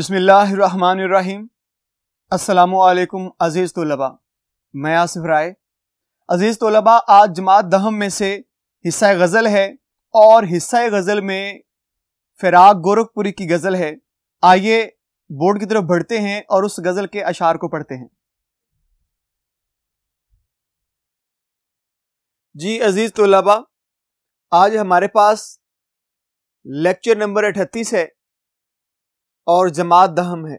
बिसमीम् अल्लाम अज़ीज़ तलबा मैं आसिफ राय अज़ीज़ तलबा आज जमात दहम में से हिस्सा गज़ल है और हिस्सा गज़ल में फिराक गोरखपुरी की गज़ल है आइए बोर्ड की तरफ बढ़ते हैं और उस गज़ल के अशार को पढ़ते हैं जी अज़ीज़ तलबा आज हमारे पास लेक्चर नंबर अठतीस है और जमात दहम है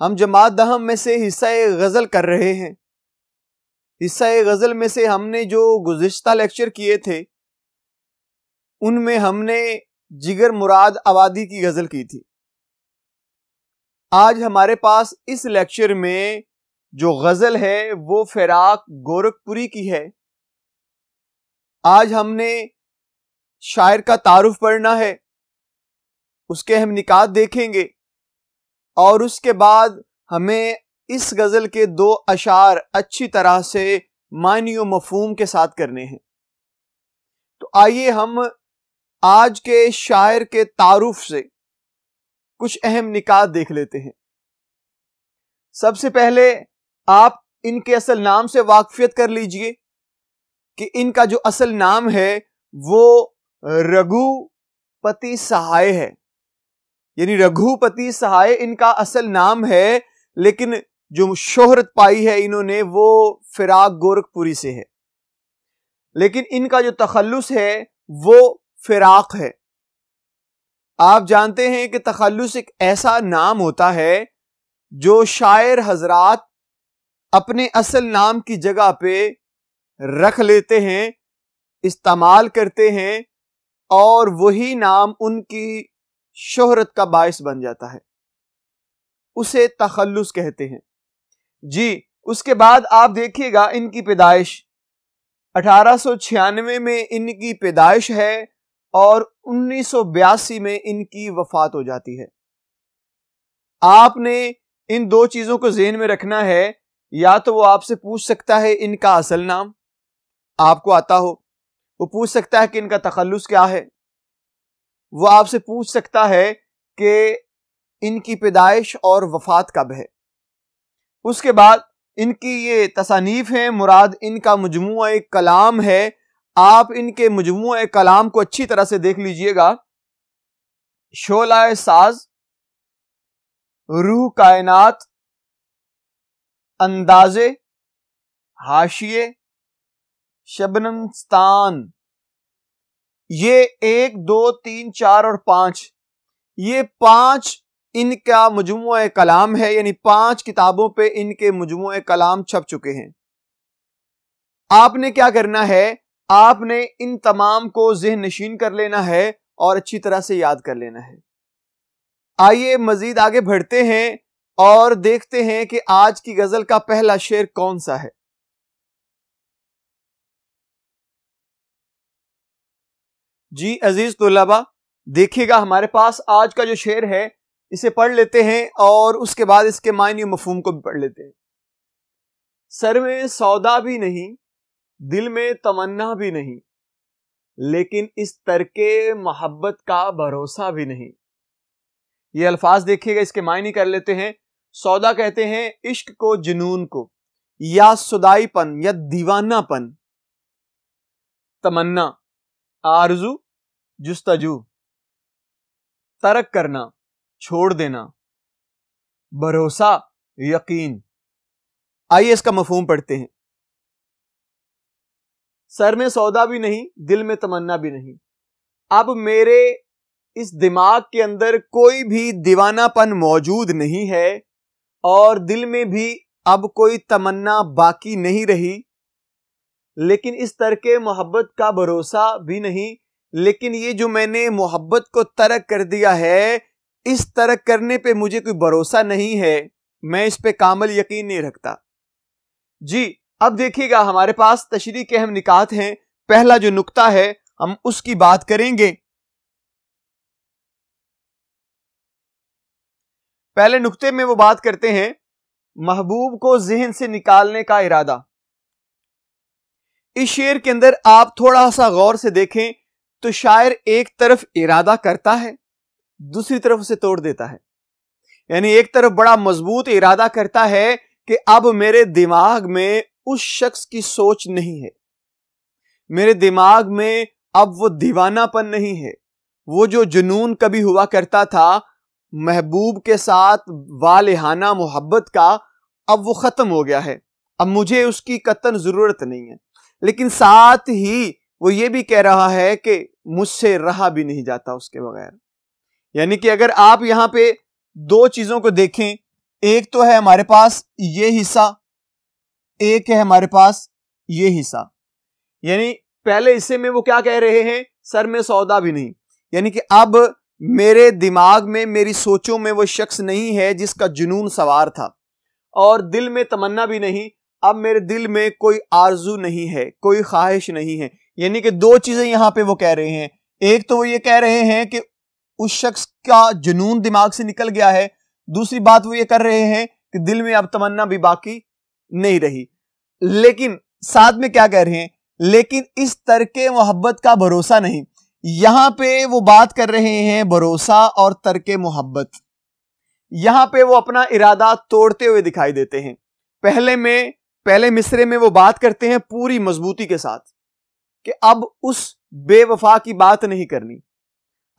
हम जमात दहम में से हिस्सा गज़ल कर रहे हैं हिस्सा गज़ल में से हमने जो गुज्त लेक्चर किए थे उनमें हमने जिगर मुराद आबादी की गज़ल की थी आज हमारे पास इस लेक्चर में जो गज़ल है वो फिराक गोरखपुरी की है आज हमने शायर का तारुफ पढ़ना है उसके हम निकात देखेंगे और उसके बाद हमें इस गज़ल के दो अशार अच्छी तरह से मानी मफहम के साथ करने हैं तो आइए हम आज के शायर के तारुफ से कुछ अहम निकात देख लेते हैं सबसे पहले आप इनके असल नाम से वाकफियत कर लीजिए कि इनका जो असल नाम है वो रघुपति सहाय है यानी रघुपति सहाय इनका असल नाम है लेकिन जो शोहरत पाई है इन्होंने वो फिराक गोरखपुरी से है लेकिन इनका जो तखलुस है वो फिराक है आप जानते हैं कि तखलुस एक ऐसा नाम होता है जो शायर हजरात अपने असल नाम की जगह पे रख लेते हैं इस्तेमाल करते हैं और वही नाम उनकी शोहरत का बायस बन जाता है उसे तखल्लुस कहते हैं जी उसके बाद आप देखिएगा इनकी पैदाइश छियानवे में इनकी पैदाइश है और 1982 में इनकी वफात हो जाती है आपने इन दो चीज़ों को जेन में रखना है या तो वो आपसे पूछ सकता है इनका असल नाम आपको आता हो वो पूछ सकता है कि इनका तखल्लुस क्या है वो आपसे पूछ सकता है कि इनकी पैदाइश और वफात कब है उसके बाद इनकी ये तसानीफ हैं मुराद इनका मजमु कलाम है आप इनके मजमु कलाम को अच्छी तरह से देख लीजिएगा शोला साज रूह कायनात अंदाजे हाशिए शबनमस्तान ये एक दो तीन चार और पांच ये पांच इनका मजमु कलाम है यानी पांच किताबों पे इनके मजमु कलाम छप चुके हैं आपने क्या करना है आपने इन तमाम को जहन नशीन कर लेना है और अच्छी तरह से याद कर लेना है आइए मजीद आगे बढ़ते हैं और देखते हैं कि आज की गजल का पहला शेर कौन सा है जी अजीज तोलाबा देखिएगा हमारे पास आज का जो शेर है इसे पढ़ लेते हैं और उसके बाद इसके मायने मफहम को भी पढ़ लेते हैं सर में सौदा भी नहीं दिल में तमन्ना भी नहीं लेकिन इस तरके मोहब्बत का भरोसा भी नहीं ये अल्फाज देखिएगा इसके मायने कर लेते हैं सौदा कहते हैं इश्क को जुनून को या सुदाईपन या दीवानापन तमन्ना आरजू जुस्तजू तरक करना छोड़ देना भरोसा यकीन आइए इसका मफहम पढ़ते हैं सर में सौदा भी नहीं दिल में तमन्ना भी नहीं अब मेरे इस दिमाग के अंदर कोई भी दीवानापन मौजूद नहीं है और दिल में भी अब कोई तमन्ना बाकी नहीं रही लेकिन इस तरह के मोहब्बत का भरोसा भी नहीं लेकिन ये जो मैंने मोहब्बत को तर्क कर दिया है इस तर्क करने पे मुझे कोई भरोसा नहीं है मैं इस पे कामल यकीन नहीं रखता जी अब देखिएगा हमारे पास तशरी के अहम निकात हैं पहला जो नुकता है हम उसकी बात करेंगे पहले नुक्ते में वो बात करते हैं महबूब को जहन से निकालने का इरादा इस शेर के अंदर आप थोड़ा सा गौर से देखें तो शायर एक तरफ इरादा करता है दूसरी तरफ उसे तोड़ देता है यानी एक तरफ बड़ा मजबूत इरादा करता है कि अब मेरे दिमाग में उस शख्स की सोच नहीं है मेरे दिमाग में अब वो दीवानापन नहीं है वो जो जुनून कभी हुआ करता था महबूब के साथ वालहाना मोहब्बत का अब वो ख़त्म हो गया है अब मुझे उसकी कतन ज़रूरत नहीं है लेकिन साथ ही वो ये भी कह रहा है कि मुझसे रहा भी नहीं जाता उसके बगैर यानी कि अगर आप यहां पे दो चीजों को देखें एक तो है हमारे पास ये हिस्सा एक है हमारे पास ये हिस्सा यानी पहले हिस्से में वो क्या कह रहे हैं सर में सौदा भी नहीं यानी कि अब मेरे दिमाग में मेरी सोचों में वो शख्स नहीं है जिसका जुनून सवार था और दिल में तमन्ना भी नहीं अब मेरे दिल में कोई आरजू नहीं है कोई ख्वाहिश नहीं है यानी कि दो चीजें यहां पे वो कह रहे हैं एक तो वो ये कह रहे हैं कि उस शख्स का जुनून दिमाग से निकल गया है दूसरी बात वो ये कर रहे हैं कि दिल में अब तमन्ना भी बाकी नहीं रही लेकिन साथ में क्या कह रहे हैं लेकिन इस तरके मोहब्बत का भरोसा नहीं यहां पे वो बात कर रहे हैं भरोसा और तरके मोहब्बत यहां पे वो अपना इरादा तोड़ते हुए दिखाई देते हैं पहले में पहले मिसरे में वो बात करते हैं पूरी मजबूती के साथ कि अब उस बेवफा की बात नहीं करनी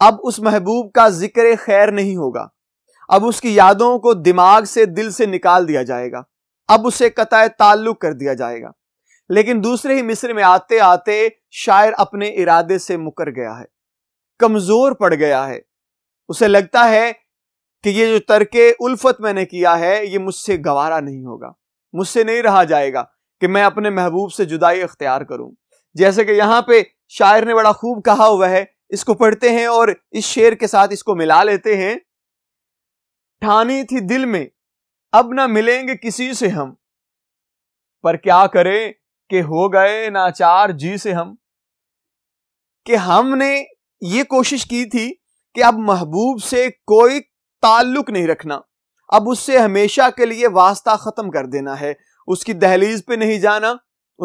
अब उस महबूब का जिक्र खैर नहीं होगा अब उसकी यादों को दिमाग से दिल से निकाल दिया जाएगा अब उसे कताय ताल्लुक कर दिया जाएगा लेकिन दूसरे ही मिस्र में आते आते शायर अपने इरादे से मुकर गया है कमजोर पड़ गया है उसे लगता है कि ये जो तर्क उल्फत मैंने किया है ये मुझसे गवारा नहीं होगा मुझसे नहीं रहा जाएगा कि मैं अपने महबूब से जुदाई अख्तियार करूं जैसे कि यहाँ पे शायर ने बड़ा खूब कहा हुआ है इसको पढ़ते हैं और इस शेर के साथ इसको मिला लेते हैं ठानी थी दिल में अब ना मिलेंगे किसी से हम पर क्या करें कि हो गए नाचार जी से हम कि हमने ये कोशिश की थी कि अब महबूब से कोई ताल्लुक नहीं रखना अब उससे हमेशा के लिए वास्ता ख़त्म कर देना है उसकी दहलीज पे नहीं जाना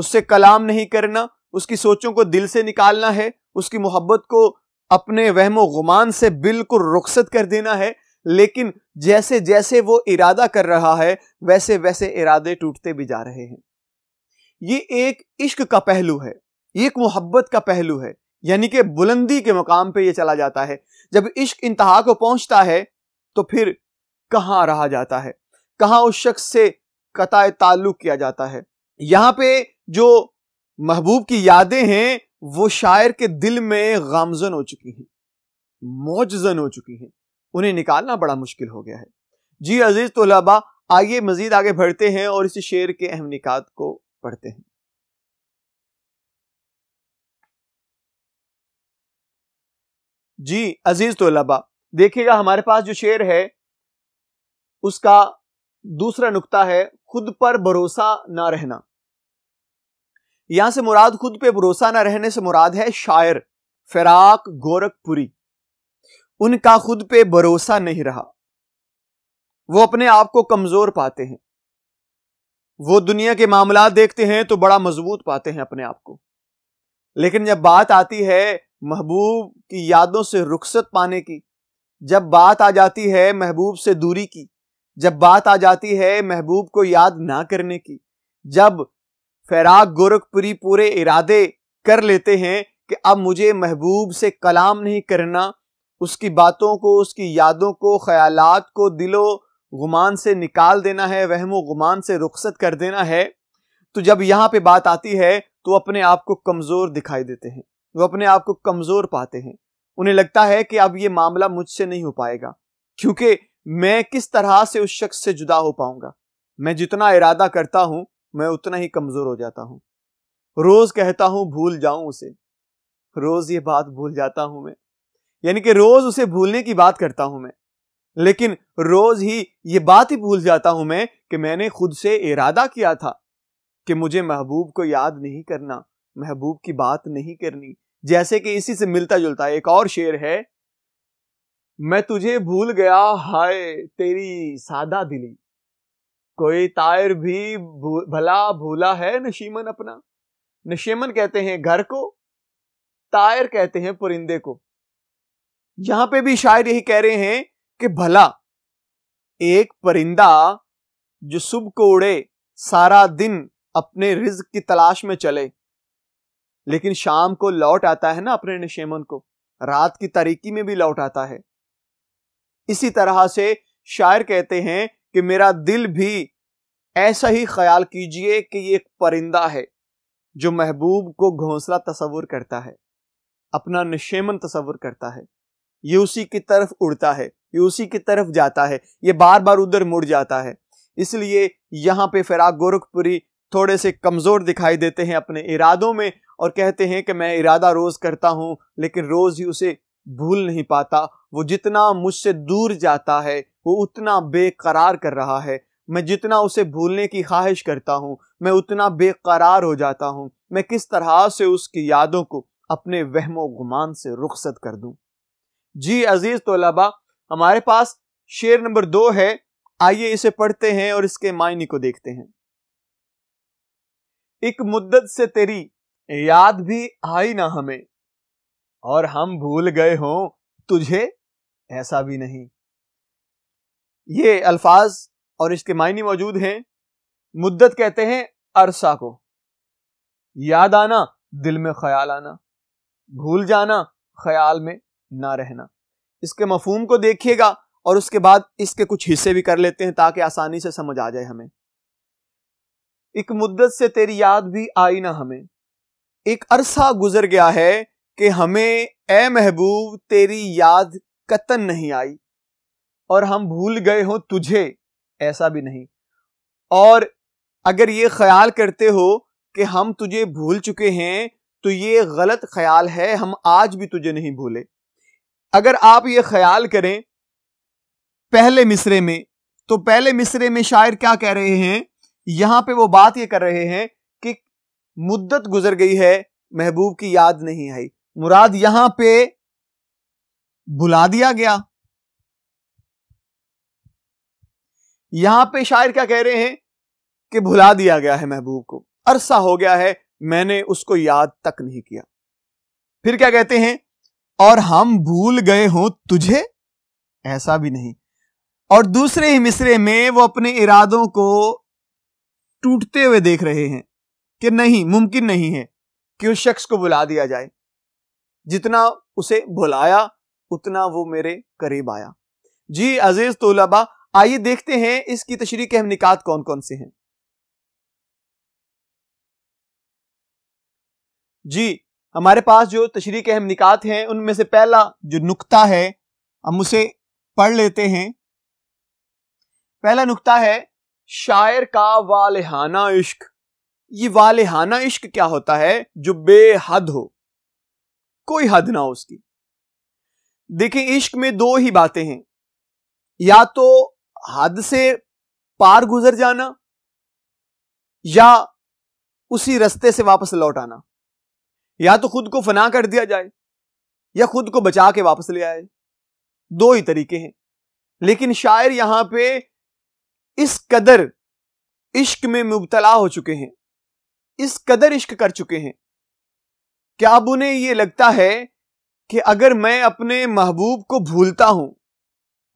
उससे कलाम नहीं करना उसकी सोचों को दिल से निकालना है उसकी मोहब्बत को अपने वहमो गुमान से बिल्कुल रुखसत कर देना है लेकिन जैसे जैसे वो इरादा कर रहा है वैसे वैसे इरादे टूटते भी जा रहे हैं ये एक इश्क का पहलू है ये एक मोहब्बत का पहलू है यानी कि बुलंदी के मुकाम पे ये चला जाता है जब इश्क इंतहा को पहुंचता है तो फिर कहाँ रहा जाता है कहाँ उस शख्स से कताए ताल्लुक किया जाता है यहाँ पे जो महबूब की यादें हैं वो शायर के दिल में गामजन हो चुकी हैं मोजन हो चुकी हैं उन्हें निकालना बड़ा मुश्किल हो गया है जी अजीज तोलाबा आइए मजीद आगे बढ़ते हैं और इसी शेर के अहम निकात को पढ़ते हैं जी अजीज तोलाबा देखिएगा हमारे पास जो शेर है उसका दूसरा नुकता है खुद पर भरोसा ना रहना यहां से मुराद खुद पे भरोसा ना रहने से मुराद है शायर फिराक गोरखपुरी उनका खुद पे भरोसा नहीं रहा वो अपने आप को कमजोर पाते हैं वो दुनिया के मामला देखते हैं तो बड़ा मजबूत पाते हैं अपने आप को लेकिन जब बात आती है महबूब की यादों से रुखसत पाने की जब बात आ जाती है महबूब से दूरी की जब बात आ जाती है महबूब को याद ना करने की जब फैराग गोरखपुरी पूरे इरादे कर लेते हैं कि अब मुझे महबूब से कलाम नहीं करना उसकी बातों को उसकी यादों को ख्यालात को दिलो गुमान से निकाल देना है वहमो गुमान से रुखसत कर देना है तो जब यहाँ पे बात आती है तो अपने आप को कमज़ोर दिखाई देते हैं वो अपने आप को कमज़ोर पाते हैं उन्हें लगता है कि अब ये मामला मुझसे नहीं हो पाएगा क्योंकि मैं किस तरह से उस शख्स से जुदा हो पाऊंगा मैं जितना इरादा करता हूँ मैं उतना ही कमज़ोर हो जाता हूं रोज़ कहता हूं भूल जाऊं उसे रोज़ ये बात भूल जाता हूं मैं यानी कि रोज़ उसे भूलने की बात करता हूं मैं लेकिन रोज़ ही ये बात ही भूल जाता हूं मैं कि मैंने खुद से इरादा किया था कि मुझे महबूब को याद नहीं करना महबूब की बात नहीं करनी जैसे कि इसी से मिलता जुलता एक और शेर है मैं तुझे भूल गया हाय तेरी सादा दिली कोई तायर भी भू, भला भूला है नशीमन अपना नशीमन कहते हैं घर को तायर कहते हैं परिंदे को यहां पे भी शायर यही कह रहे हैं कि भला एक परिंदा जो सुबह को उड़े सारा दिन अपने रिज्क की तलाश में चले लेकिन शाम को लौट आता है ना अपने नशेमन को रात की तारीकी में भी लौट आता है इसी तरह से शायर कहते हैं कि मेरा दिल भी ऐसा ही ख्याल कीजिए कि ये एक परिंदा है जो महबूब को घोंसला तस्वुर करता है अपना निशेमन तस्वुर करता है ये उसी की तरफ उड़ता है ये उसी की तरफ जाता है ये बार बार उधर मुड़ जाता है इसलिए यहाँ पे फिराक गोरखपुरी थोड़े से कमज़ोर दिखाई देते हैं अपने इरादों में और कहते हैं कि मैं इरादा रोज़ करता हूँ लेकिन रोज़ ही उसे भूल नहीं पाता वो जितना मुझसे दूर जाता है वो उतना बेकरार कर रहा है मैं जितना उसे भूलने की ख्वाहिश करता हूँ मैं उतना बेकरार हो जाता हूँ मैं किस तरह से उसकी यादों को अपने वहमो गुमान से रुखसत कर दूँ जी अजीज़ तोलाबा हमारे पास शेर नंबर दो है आइए इसे पढ़ते हैं और इसके मायने को देखते हैं एक मुद्दत से तेरी याद भी आई ना हमें और हम भूल गए हों तुझे ऐसा भी नहीं ये अल्फाज और इसके मायने मौजूद हैं मुद्दत कहते हैं अरसा को याद आना दिल में ख्याल आना भूल जाना ख्याल में ना रहना इसके मफहूम को देखिएगा और उसके बाद इसके कुछ हिस्से भी कर लेते हैं ताकि आसानी से समझ आ जाए हमें एक मुद्दत से तेरी याद भी आई ना हमें एक अरसा गुजर गया है कि हमें ए महबूब तेरी याद कतन नहीं आई और हम भूल गए हो तुझे ऐसा भी नहीं और अगर ये ख्याल करते हो कि हम तुझे भूल चुके हैं तो ये गलत ख्याल है हम आज भी तुझे नहीं भूले अगर आप ये ख्याल करें पहले मिसरे में तो पहले मिसरे में शायर क्या कह रहे हैं यहां पे वो बात ये कर रहे हैं कि मुद्दत गुजर गई है महबूब की याद नहीं आई मुराद यहां पे भुला दिया गया यहां पे शायर क्या कह रहे हैं कि भुला दिया गया है महबूब को अरसा हो गया है मैंने उसको याद तक नहीं किया फिर क्या कहते हैं और हम भूल गए हों तुझे ऐसा भी नहीं और दूसरे ही मिसरे में वो अपने इरादों को टूटते हुए देख रहे हैं कि नहीं मुमकिन नहीं है कि उस शख्स को बुला दिया जाए जितना उसे बुलाया उतना वो मेरे करीब आया जी अजीज तोलबा आइए देखते हैं इसकी तशरी के हम निकात कौन कौन से हैं जी हमारे पास जो तशरी के अहम निकात हैं उनमें से पहला जो नुक्ता है हम उसे पढ़ लेते हैं पहला नुक्ता है शायर का वालहाना इश्क ये वालहाना इश्क क्या होता है जो बेहद हो कोई हद ना हो उसकी देखिए इश्क में दो ही बातें हैं या तो हद से पार गुजर जाना या उसी रस्ते से वापस लौट आना या तो खुद को फना कर दिया जाए या खुद को बचा के वापस ले आए दो ही तरीके हैं लेकिन शायर यहां पे इस कदर इश्क में मुबतला हो चुके हैं इस कदर इश्क कर चुके हैं क्या अब उन्हें यह लगता है कि अगर मैं अपने महबूब को भूलता हूं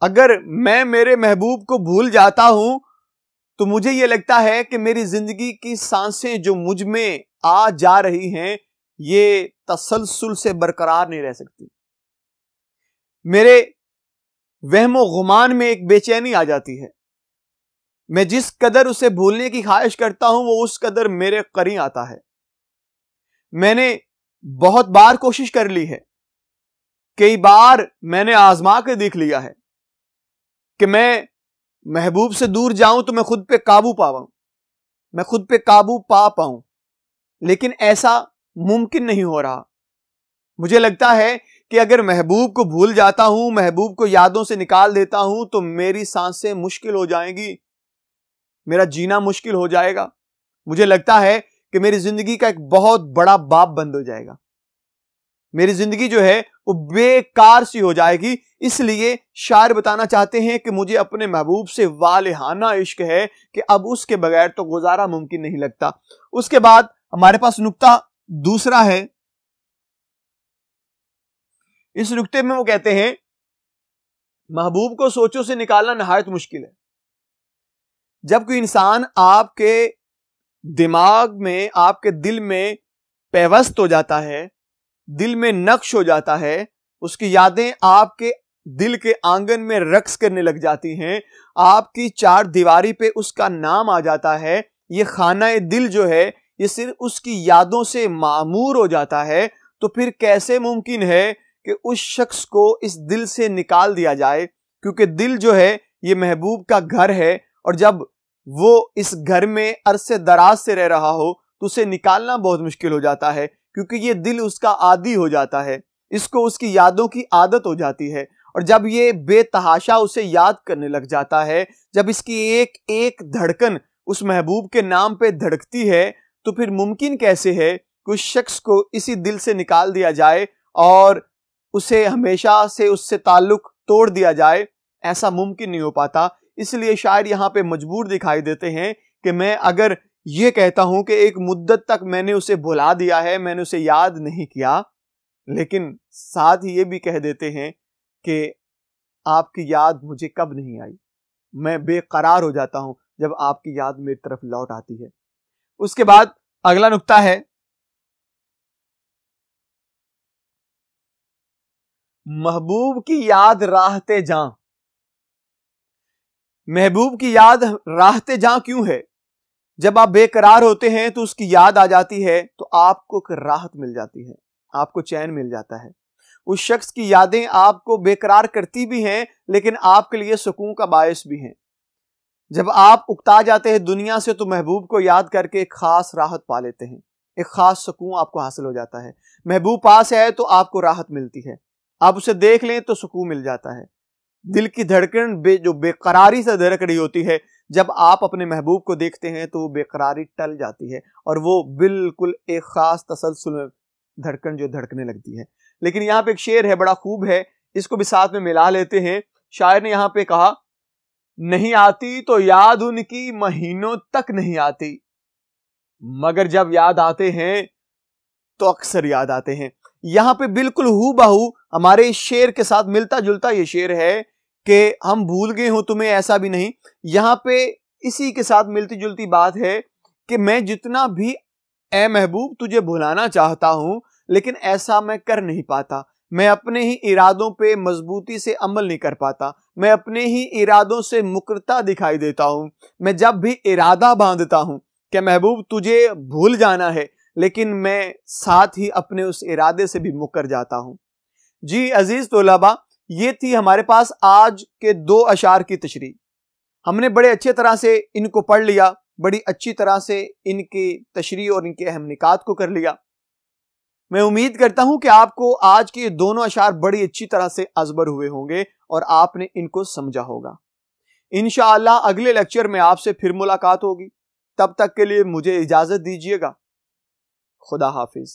अगर मैं मेरे महबूब को भूल जाता हूं तो मुझे यह लगता है कि मेरी जिंदगी की सांसें जो मुझ में आ जा रही हैं ये तसलसल से बरकरार नहीं रह सकती मेरे वहमो गुमान में एक बेचैनी आ जाती है मैं जिस कदर उसे भूलने की ख्वाहिश करता हूं वो उस कदर मेरे करी आता है मैंने बहुत बार कोशिश कर ली है कई बार मैंने आजमा के देख लिया है कि मैं महबूब से दूर जाऊं तो मैं खुद पे काबू पाऊं मैं खुद पे काबू पा पाऊं लेकिन ऐसा मुमकिन नहीं हो रहा मुझे लगता है कि अगर महबूब को भूल जाता हूं महबूब को यादों से निकाल देता हूं तो मेरी सांसें मुश्किल हो जाएंगी मेरा जीना मुश्किल हो जाएगा मुझे लगता है कि मेरी जिंदगी का एक बहुत बड़ा बाप बंद हो जाएगा मेरी जिंदगी जो है वो बेकार सी हो जाएगी इसलिए शायर बताना चाहते हैं कि मुझे अपने महबूब से वालहाना इश्क है कि अब उसके बगैर तो गुजारा मुमकिन नहीं लगता उसके बाद हमारे पास नुकता दूसरा है इस नुकते में वो कहते हैं महबूब को सोचों से निकालना नहायत मुश्किल है जब कोई इंसान आपके दिमाग में आपके दिल में पेवस्त हो जाता है दिल में नक्श हो जाता है उसकी यादें आपके दिल के आंगन में रक्स करने लग जाती हैं आपकी चार दीवारी पे उसका नाम आ जाता है ये खाना दिल जो है ये सिर्फ उसकी यादों से मामूर हो जाता है तो फिर कैसे मुमकिन है कि उस शख्स को इस दिल से निकाल दिया जाए क्योंकि दिल जो है ये महबूब का घर है और जब वो इस घर में अरसे दराज से रह रहा हो उसे निकालना बहुत मुश्किल हो जाता है क्योंकि ये दिल उसका आदि हो जाता है इसको उसकी यादों की आदत हो जाती है और जब ये बेतहाशा उसे याद करने लग जाता है जब इसकी एक एक धड़कन उस महबूब के नाम पे धड़कती है तो फिर मुमकिन कैसे है कि उस शख्स को इसी दिल से निकाल दिया जाए और उसे हमेशा से उससे ताल्लुक तोड़ दिया जाए ऐसा मुमकिन नहीं हो पाता इसलिए शायर यहाँ पे मजबूर दिखाई देते हैं कि मैं अगर ये कहता हूं कि एक मुद्दत तक मैंने उसे भुला दिया है मैंने उसे याद नहीं किया लेकिन साथ ही ये भी कह देते हैं कि आपकी याद मुझे कब नहीं आई मैं बेकरार हो जाता हूं जब आपकी याद मेरी तरफ लौट आती है उसके बाद अगला नुक्ता है महबूब की याद राहते जा महबूब की याद राहते जा क्यों है जब आप बेकरार होते हैं तो उसकी याद आ जाती है तो आपको एक राहत मिल जाती है आपको चैन मिल जाता है उस शख्स की यादें आपको बेकरार करती भी हैं लेकिन आपके लिए सुकून का बायस भी हैं जब आप उकता जाते हैं दुनिया से तो महबूब को याद करके एक ख़ास राहत पा लेते हैं एक ख़ास सुकून आपको हासिल हो जाता है महबूब पास है तो आपको राहत मिलती है आप उसे देख लें तो सुकून मिल जाता है दिल की धड़कन बे जो बेकरारी से धड़क रही होती है जब आप अपने महबूब को देखते हैं तो वो बेकरारी टल जाती है और वो बिल्कुल एक ख़ास तसलसल में धड़कन जो धड़कने लगती है लेकिन यहाँ पे एक शेर है बड़ा खूब है इसको भी साथ में मिला लेते हैं शायर ने यहाँ पे कहा नहीं आती तो याद उनकी महीनों तक नहीं आती मगर जब याद आते हैं तो अक्सर याद आते हैं यहाँ पे बिल्कुल हु बहू हमारे शेर के साथ मिलता जुलता ये शेर है कि हम भूल गए हो तुम्हें ऐसा भी नहीं यहाँ पे इसी के साथ मिलती जुलती बात है कि मैं जितना भी ए महबूब तुझे भुलाना चाहता हूँ लेकिन ऐसा मैं कर नहीं पाता मैं अपने ही इरादों पे मजबूती से अमल नहीं कर पाता मैं अपने ही इरादों से मुकरता दिखाई देता हूँ मैं जब भी इरादा बांधता हूँ कि महबूब तुझे भूल जाना है लेकिन मैं साथ ही अपने उस इरादे से भी मुकर जाता हूँ जी अजीज़ तोलाबा ये थी हमारे पास आज के दो अशार की तशरी हमने बड़े अच्छे तरह से इनको पढ़ लिया बड़ी अच्छी तरह से इनकी तशरी और इनके अहम निकात को कर लिया मैं उम्मीद करता हूं कि आपको आज के दोनों अशार बड़ी अच्छी तरह से अजबर हुए होंगे और आपने इनको समझा होगा इन अगले लेक्चर में आपसे फिर मुलाकात होगी तब तक के लिए मुझे इजाजत दीजिएगा खुदा हाफिज़